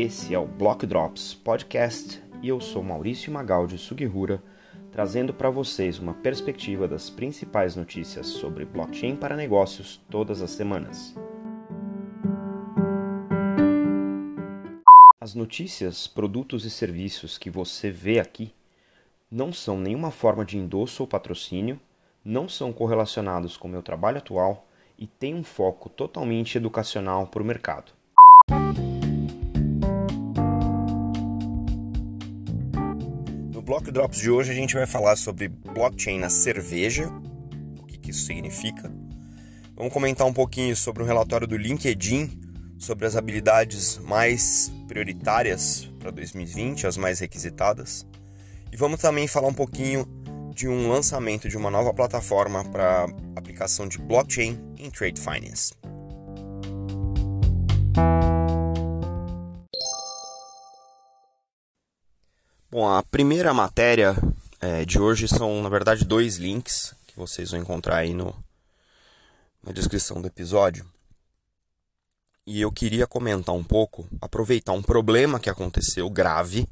Esse é o Block Drops Podcast e eu sou Maurício Magaldi Sugihura, trazendo para vocês uma perspectiva das principais notícias sobre blockchain para negócios todas as semanas. As notícias, produtos e serviços que você vê aqui não são nenhuma forma de endosso ou patrocínio, não são correlacionados com meu trabalho atual e têm um foco totalmente educacional para o mercado. Block Drops de hoje a gente vai falar sobre blockchain na cerveja, o que, que isso significa. Vamos comentar um pouquinho sobre um relatório do LinkedIn sobre as habilidades mais prioritárias para 2020, as mais requisitadas. E vamos também falar um pouquinho de um lançamento de uma nova plataforma para aplicação de blockchain em trade finance. Bom, a primeira matéria é, de hoje são, na verdade, dois links que vocês vão encontrar aí no, na descrição do episódio. E eu queria comentar um pouco, aproveitar um problema que aconteceu grave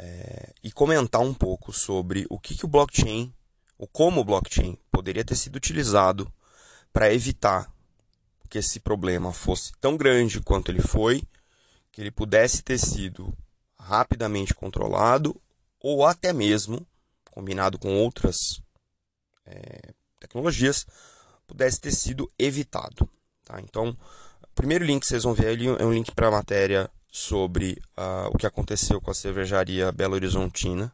é, e comentar um pouco sobre o que, que o blockchain, ou como o blockchain poderia ter sido utilizado para evitar que esse problema fosse tão grande quanto ele foi, que ele pudesse ter sido rapidamente controlado ou até mesmo combinado com outras é, tecnologias pudesse ter sido evitado. Tá? Então, o primeiro link que vocês vão ver ali é um link para a matéria sobre uh, o que aconteceu com a cervejaria Belo Horizontina,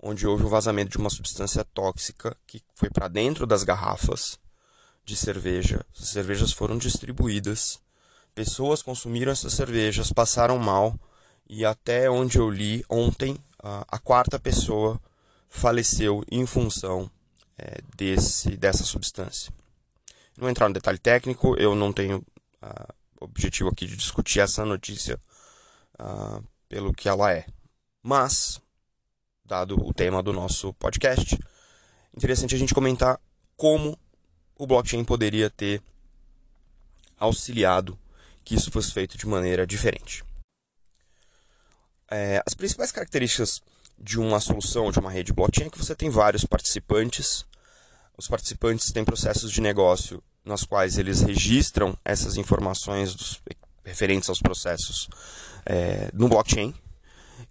onde houve o vazamento de uma substância tóxica que foi para dentro das garrafas de cerveja. As cervejas foram distribuídas, pessoas consumiram essas cervejas, passaram mal e até onde eu li, ontem, a, quarta pessoa faleceu em função é, desse, dessa substância. Não vou entrar no detalhe técnico, eu não tenho objetivo aqui de discutir essa notícia pelo que ela é. Mas, dado o tema do nosso podcast, interessante a gente comentar como o blockchain poderia ter auxiliado que isso fosse feito de maneira diferente. É, as principais características de uma solução, de uma rede blockchain, é que você tem vários participantes. Os participantes têm processos de negócio nas quais eles registram essas informações dos, referentes aos processos é, no blockchain.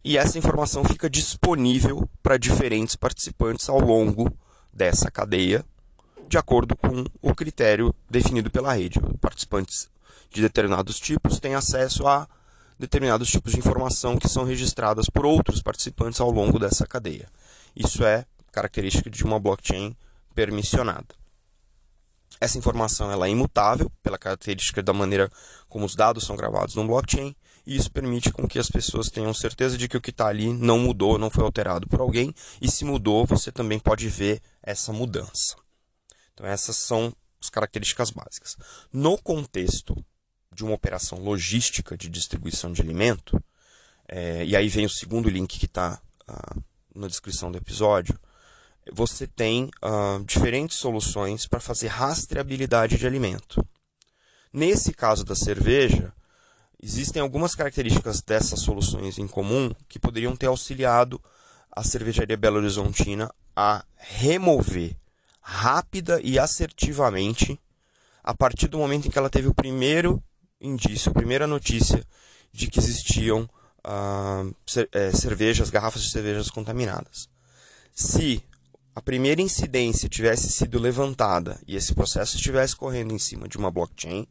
E essa informação fica disponível para diferentes participantes ao longo dessa cadeia, de acordo com o critério definido pela rede. Participantes de determinados tipos têm acesso a determinados tipos de informação que são registradas por outros participantes ao longo dessa cadeia. Isso é característica de uma blockchain permissionada. Essa informação ela é imutável pela característica da maneira como os dados são gravados no blockchain e isso permite com que as pessoas tenham certeza de que o que está ali não mudou, não foi alterado por alguém, e se mudou, você também pode ver essa mudança. Então, essas são as características básicas. No contexto de uma operação logística de distribuição de alimento, é, e aí vem o segundo link que está ah, na descrição do episódio, você tem ah, diferentes soluções para fazer rastreabilidade de alimento. Nesse caso da cerveja, existem algumas características dessas soluções em comum que poderiam ter auxiliado a cervejaria Belo Horizontina a remover rápida e assertivamente a partir do momento em que ela teve o primeiro indício, a primeira notícia de que existiam ah, eh, cervejas, garrafas de cervejas contaminadas. Se a primeira incidência tivesse sido levantada e esse processo estivesse correndo em cima de uma blockchain,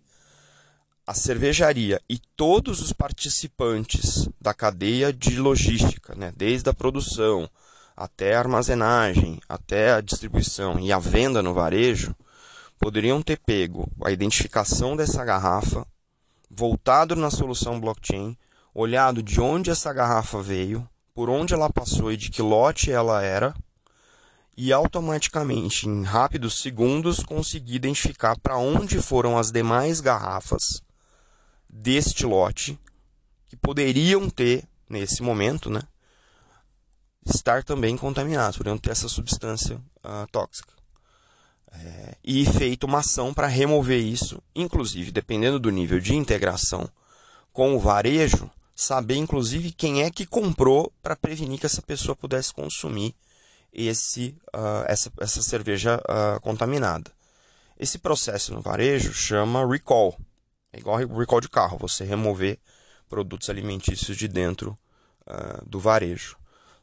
a cervejaria e todos os participantes da cadeia de logística, né, desde a produção até a armazenagem, até a distribuição e a venda no varejo, poderiam ter pego a identificação dessa garrafa, voltado na solução blockchain, olhado de onde essa garrafa veio, por onde ela passou e de que lote ela era, e automaticamente, em rápidos segundos, consegui identificar para onde foram as demais garrafas deste lote que poderiam ter, nesse momento, né, estar também contaminadas, poderiam ter essa substância uh, tóxica é, e feito uma ação para remover isso, inclusive dependendo do nível de integração com o varejo, saber inclusive quem é que comprou para prevenir que essa pessoa pudesse consumir esse, uh, essa, essa cerveja uh, contaminada. Esse processo no varejo chama recall. É igual recall de carro, você remover produtos alimentícios de dentro uh, do varejo.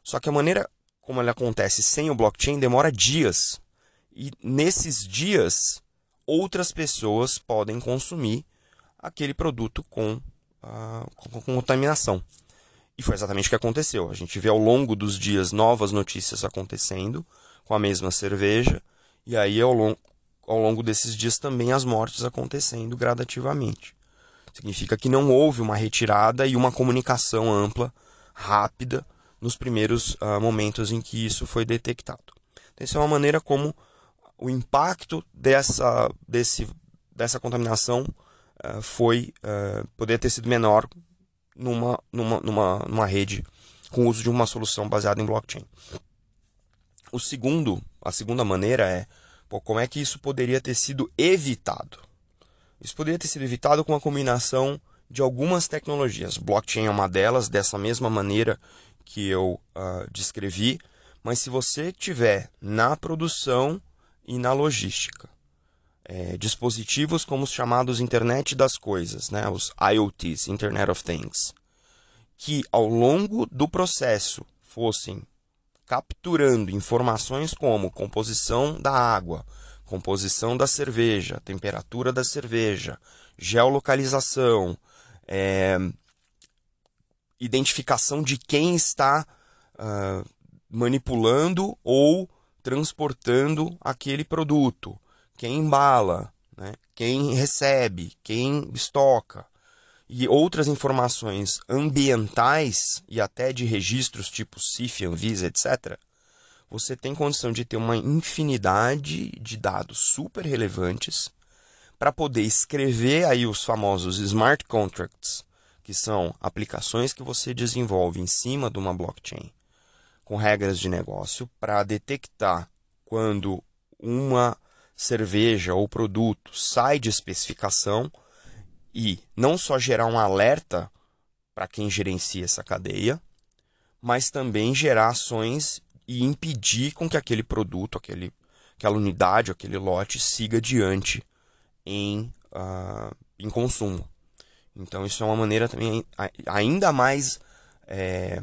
Só que a maneira como ele acontece sem o blockchain demora dias e nesses dias, outras pessoas podem consumir aquele produto com, ah, com, com contaminação. E foi exatamente o que aconteceu. A gente vê ao longo dos dias novas notícias acontecendo com a mesma cerveja, e aí ao longo, ao longo desses dias também as mortes acontecendo gradativamente. Significa que não houve uma retirada e uma comunicação ampla, rápida, nos primeiros ah, momentos em que isso foi detectado. Então, essa é uma maneira como o impacto dessa, desse, dessa contaminação uh, foi uh, ter sido menor numa, numa, numa, numa rede com o uso de uma solução baseada em blockchain. O segundo, a segunda maneira é pô, como é que isso poderia ter sido evitado? Isso poderia ter sido evitado com a combinação de algumas tecnologias. Blockchain é uma delas, dessa mesma maneira que eu uh, descrevi. Mas se você tiver na produção e na logística. É, dispositivos como os chamados Internet das Coisas, né, os IoTs, Internet of Things, que ao longo do processo fossem capturando informações como composição da água, composição da cerveja, temperatura da cerveja, geolocalização, é, identificação de quem está uh, manipulando ou transportando aquele produto, quem embala, né? quem recebe, quem estoca e outras informações ambientais e até de registros tipo CIF, Anvisa, etc., você tem condição de ter uma infinidade de dados super relevantes para poder escrever aí os famosos smart contracts, que são aplicações que você desenvolve em cima de uma blockchain com regras de negócio para detectar quando uma cerveja ou produto sai de especificação e não só gerar um alerta para quem gerencia essa cadeia, mas também gerar ações e impedir com que aquele produto, aquele, aquela unidade, aquele lote siga adiante em, uh, em consumo. Então, isso é uma maneira também ainda mais é,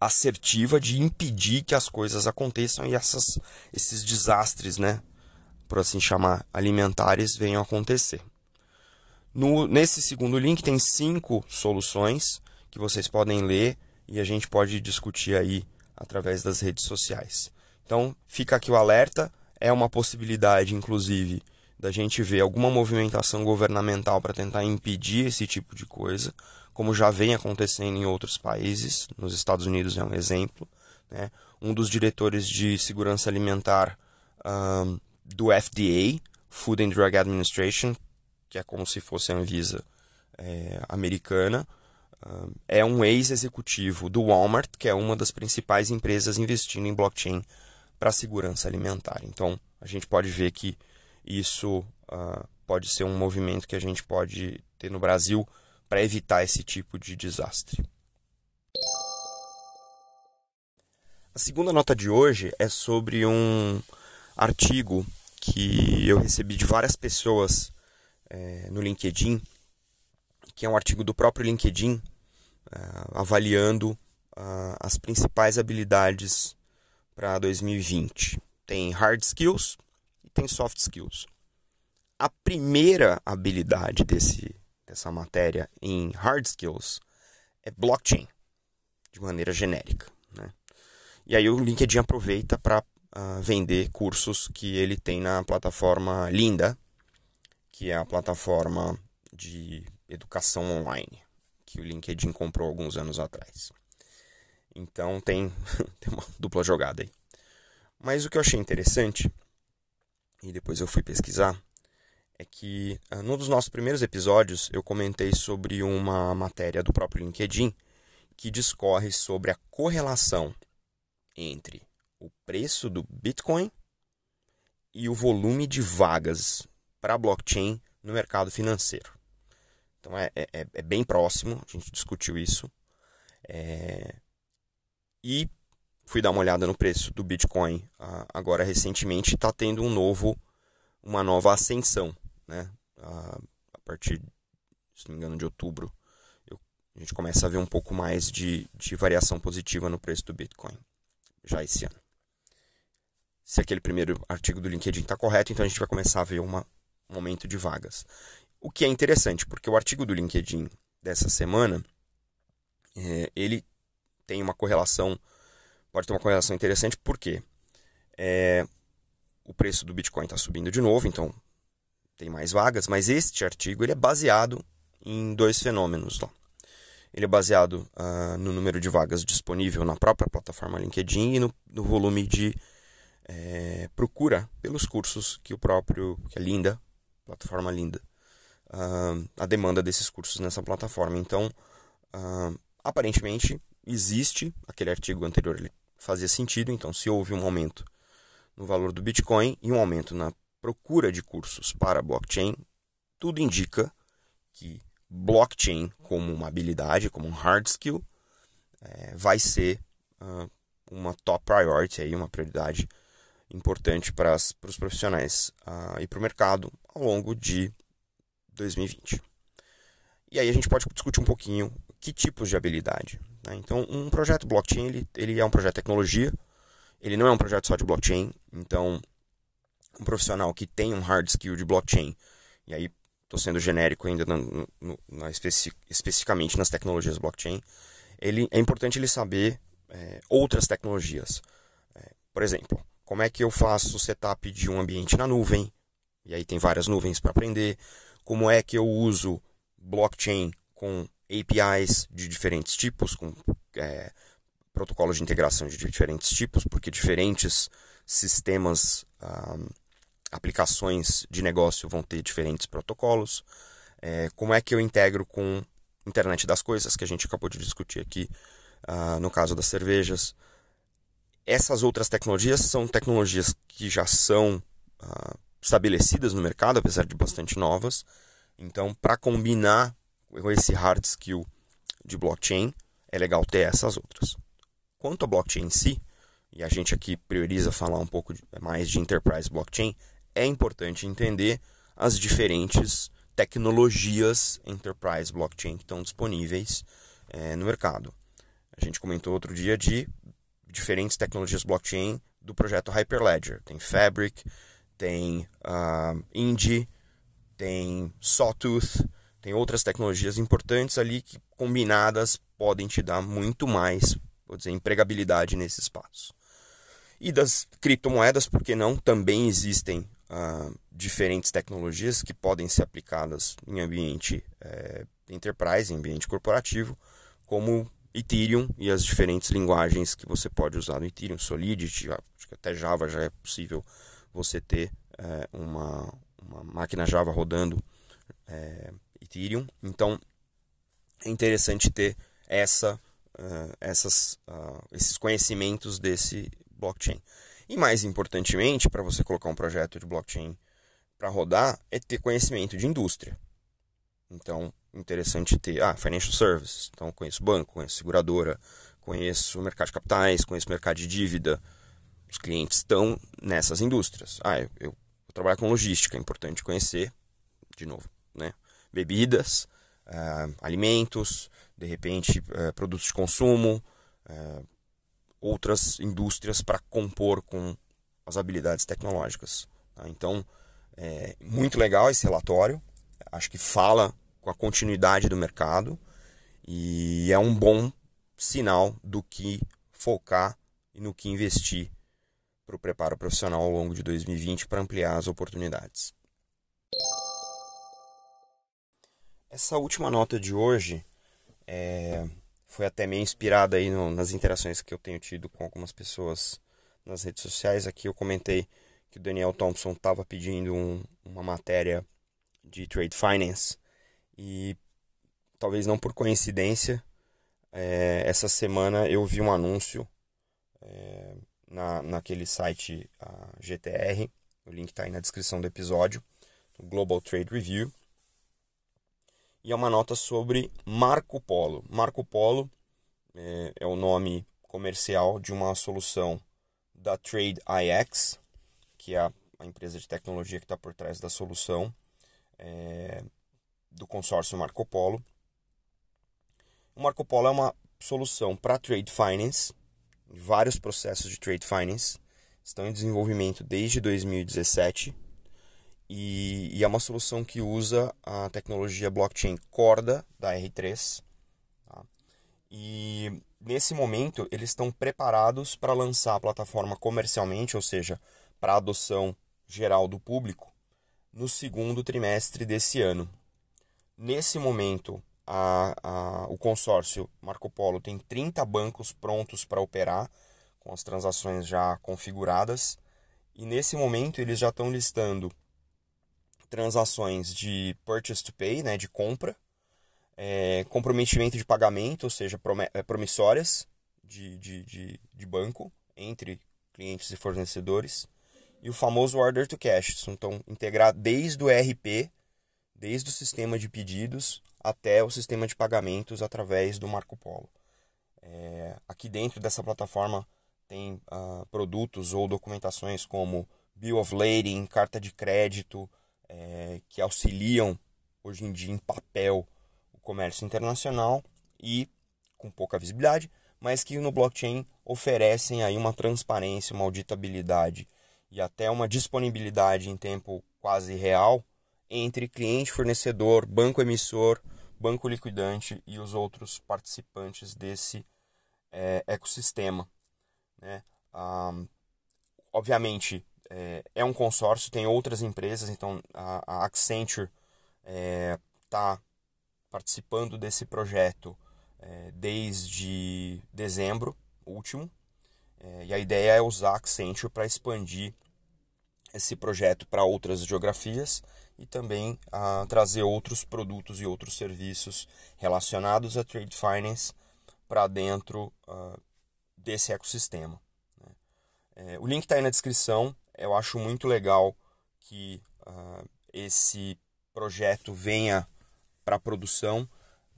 assertiva de impedir que as coisas aconteçam e essas, esses desastres, né, por assim chamar, alimentares venham a acontecer. No, nesse segundo link tem cinco soluções que vocês podem ler e a gente pode discutir aí através das redes sociais. Então fica aqui o alerta, é uma possibilidade, inclusive, da gente ver alguma movimentação governamental para tentar impedir esse tipo de coisa, como já vem acontecendo em outros países, nos Estados Unidos é um exemplo. Né? Um dos diretores de segurança alimentar um, do FDA, Food and Drug Administration, que é como se fosse a Anvisa é, americana, um, é um ex-executivo do Walmart, que é uma das principais empresas investindo em blockchain para segurança alimentar. Então, a gente pode ver que isso uh, pode ser um movimento que a gente pode ter no Brasil para evitar esse tipo de desastre. A segunda nota de hoje é sobre um artigo que eu recebi de várias pessoas é, no LinkedIn, que é um artigo do próprio LinkedIn, uh, avaliando uh, as principais habilidades para 2020. Tem hard skills, tem soft skills. A primeira habilidade desse, dessa matéria em hard skills é blockchain, de maneira genérica. Né? E aí o LinkedIn aproveita para uh, ah, vender cursos que ele tem na plataforma Linda, que é a plataforma de educação online que o LinkedIn comprou alguns anos atrás. Então tem, tem uma dupla jogada aí. Mas o que eu achei interessante e depois eu fui pesquisar, é que ah, num dos nossos primeiros episódios eu comentei sobre uma matéria do próprio LinkedIn que discorre sobre a correlação entre o preço do Bitcoin e o volume de vagas para blockchain no mercado financeiro. Então é, é, é, bem próximo, a gente discutiu isso. É... E fui dar uma olhada no preço do Bitcoin ah, agora recentemente, está tendo um novo, uma nova ascensão, né? Ah, a, partir, se não me engano, de outubro, eu, a gente começa a ver um pouco mais de, de variação positiva no preço do Bitcoin já esse ano. Se aquele primeiro artigo do LinkedIn está correto, então a gente vai começar a ver uma, um aumento de vagas. O que é interessante, porque o artigo do LinkedIn dessa semana, é, ele tem uma correlação pode ter uma correlação interessante, porque é, o preço do Bitcoin está subindo de novo, então tem mais vagas, mas este artigo ele é baseado em dois fenômenos. Ele é baseado ah, no número de vagas disponível na própria plataforma LinkedIn e no, no volume de é, procura pelos cursos que o próprio, que é linda, plataforma linda, ah, a demanda desses cursos nessa plataforma. Então, ah, aparentemente, existe, aquele artigo anterior ele fazia sentido, então se houve um aumento no valor do Bitcoin e um aumento na procura de cursos para blockchain, tudo indica que blockchain como uma habilidade, como um hard skill, é, vai ser uh, uma top priority, aí, uma prioridade importante para, os profissionais uh, e para o mercado ao longo de 2020. E aí a gente pode discutir um pouquinho que tipos de habilidade. Né? Então, um projeto blockchain, ele, ele é um projeto de tecnologia, ele não é um projeto só de blockchain. Então, um profissional que tem um hard skill de blockchain, e aí estou sendo genérico ainda na, na especi, especificamente nas tecnologias blockchain, ele, é importante ele saber é, outras tecnologias. É, por exemplo, como é que eu faço o setup de um ambiente na nuvem, e aí tem várias nuvens para aprender, como é que eu uso blockchain com APIs de diferentes tipos, com é, protocolos de integração de diferentes tipos, porque diferentes sistemas, aplicações de negócio vão ter diferentes protocolos. É, como é que eu integro com internet das coisas, que a gente acabou de discutir aqui ah, no caso das cervejas. Essas outras tecnologias são tecnologias que já são ah, estabelecidas no mercado, apesar de bastante novas. Então, para combinar com esse hard skill de blockchain, é legal ter essas outras. Quanto à blockchain em si, e a gente aqui prioriza falar um pouco é, mais de enterprise blockchain, é importante entender as diferentes tecnologias enterprise blockchain que estão disponíveis é, no mercado. A gente comentou outro dia de diferentes tecnologias blockchain do projeto Hyperledger. Tem Fabric, tem uh, Indy, tem Sawtooth, tem outras tecnologias importantes ali que, combinadas, podem te dar muito mais, vou dizer, empregabilidade nesse espaço. E das criptomoedas, por que não? Também existem ah, diferentes tecnologias que podem ser aplicadas em ambiente é, enterprise, em ambiente corporativo, como Ethereum e as diferentes linguagens que você pode usar no Ethereum, Solidity, acho que até Java já é possível você ter é, uma, uma máquina Java rodando é, Ethereum. Então é interessante ter essa, uh, essas, uh, esses conhecimentos desse blockchain. E mais importantemente, para você colocar um projeto de blockchain para rodar, é ter conhecimento de indústria. Então, interessante ter. Ah, financial services. Então, conheço banco, conheço seguradora, conheço mercado de capitais, conheço mercado de dívida. Os clientes estão nessas indústrias. Ah, eu, eu trabalho com logística, é importante conhecer, de novo, né? bebidas, uh, alimentos, de repente uh, produtos de consumo, uh, outras indústrias para compor com as habilidades tecnológicas. Tá? Então, é muito legal esse relatório. Acho que fala com a continuidade do mercado e é um bom sinal do que focar e no que investir para o preparo profissional ao longo de 2020 para ampliar as oportunidades. Essa última nota de hoje é, foi até meio inspirada aí no, nas interações que eu tenho tido com algumas pessoas nas redes sociais. Aqui eu comentei que o Daniel Thompson estava pedindo um, uma matéria de trade finance e talvez não por coincidência é, essa semana eu vi um anúncio é, na, naquele site GTR, o link está aí na descrição do episódio, Global Trade Review, e é uma nota sobre Marco Polo. Marco Polo é, é o nome comercial de uma solução da Trade IX, que é a empresa de tecnologia que está por trás da solução é, do consórcio Marco Polo. O Marco Polo é uma solução para trade finance, vários processos de trade finance estão em desenvolvimento desde 2017 e, e, é uma solução que usa a tecnologia blockchain Corda da R3. Tá? E nesse momento eles estão preparados para lançar a plataforma comercialmente, ou seja, para adoção geral do público, no segundo trimestre desse ano. Nesse momento, a, a, o consórcio Marco Polo tem 30 bancos prontos para operar, com as transações já configuradas, e nesse momento eles já estão listando transações de purchase to pay, né, de compra, é, comprometimento de pagamento, ou seja, é, promissórias de, de, de, de banco entre clientes e fornecedores, e o famoso order to cash. Então, integrar desde o RP, desde o sistema de pedidos até o sistema de pagamentos através do Marco Polo. É, aqui dentro dessa plataforma tem ah, produtos ou documentações como Bill of Lading, carta de crédito, é, que auxiliam hoje em dia em papel o comércio internacional e com pouca visibilidade, mas que no blockchain oferecem aí uma transparência, uma auditabilidade e até uma disponibilidade em tempo quase real entre cliente, fornecedor, banco emissor, banco liquidante e os outros participantes desse é, ecossistema. Né? Ah, obviamente, é, é um consórcio, tem outras empresas, então a, a Accenture está é, participando desse projeto é, desde dezembro último. É, e a ideia é usar a Accenture para expandir esse projeto para outras geografias e também a trazer outros produtos e outros serviços relacionados a trade finance para dentro uh, desse ecossistema. Né. É, o link está aí na descrição. Eu acho muito legal que uh, esse projeto venha para a produção.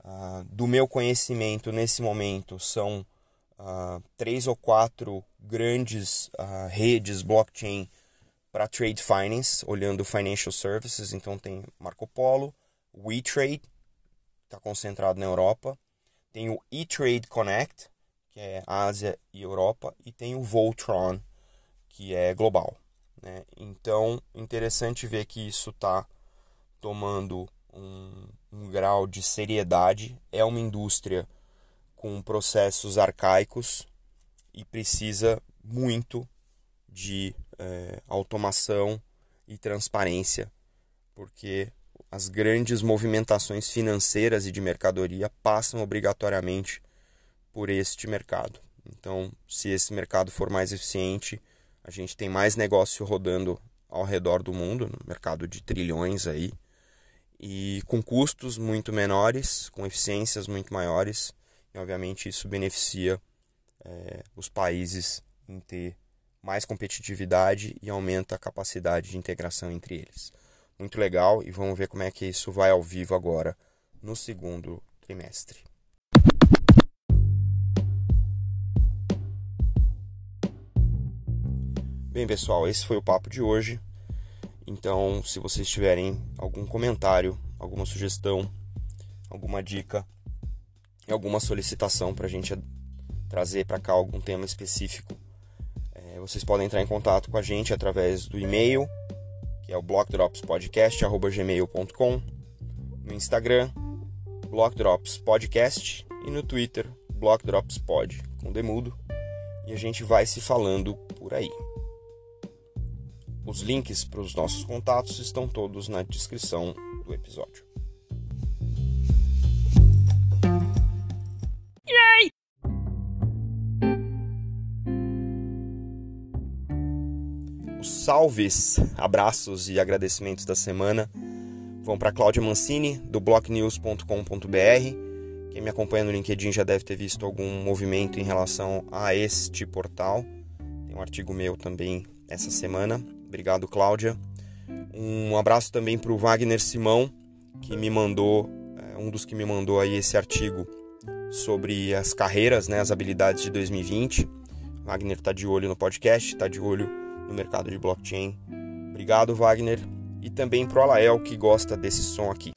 Uh, do meu conhecimento nesse momento são uh, três ou quatro grandes redes blockchain para trade finance, olhando financial services. Então tem Marco Polo, WeTrade, está concentrado na Europa, tem o eTrade Connect, que é Ásia e Europa, e tem o Voltron, que é global. Né? Então, interessante ver que isso está tomando um, um grau de seriedade. É uma indústria com processos arcaicos e precisa muito de é, automação e transparência, porque as grandes movimentações financeiras e de mercadoria passam obrigatoriamente por este mercado. Então, se esse mercado for mais eficiente, a gente tem mais negócio rodando ao redor do mundo, no mercado de trilhões aí, e com custos muito menores, com eficiências muito maiores, e obviamente isso beneficia é, os países em ter mais competitividade e aumenta a capacidade de integração entre eles. Muito legal e vamos ver como é que isso vai ao vivo agora no segundo trimestre. Bem, pessoal, esse foi o papo de hoje. Então, se vocês tiverem algum comentário, alguma sugestão, alguma dica, alguma solicitação para a gente trazer para cá algum tema específico, é, vocês podem entrar em contato com a gente através do e-mail, que é o blockdropspodcast.gmail.com, no Instagram, blockdropspodcast, e no Twitter, blockdropspod, com demudo. E a gente vai se falando por aí. Os links para os nossos contatos estão todos na descrição do episódio. Yay! Os salves, abraços e agradecimentos da semana vão para Cláudia Mancini, do BlockNews.com.br. Quem me acompanha no LinkedIn já deve ter visto algum movimento em relação a este portal. Tem um artigo meu também essa semana Obrigado, Cláudia. Um abraço também para o Wagner Simão, que me mandou, é, um dos que me mandou aí esse artigo sobre as carreiras, né, as habilidades de 2020. Wagner está de olho no podcast, está de olho no mercado de blockchain. Obrigado, Wagner. E também para o Alael, que gosta desse som aqui.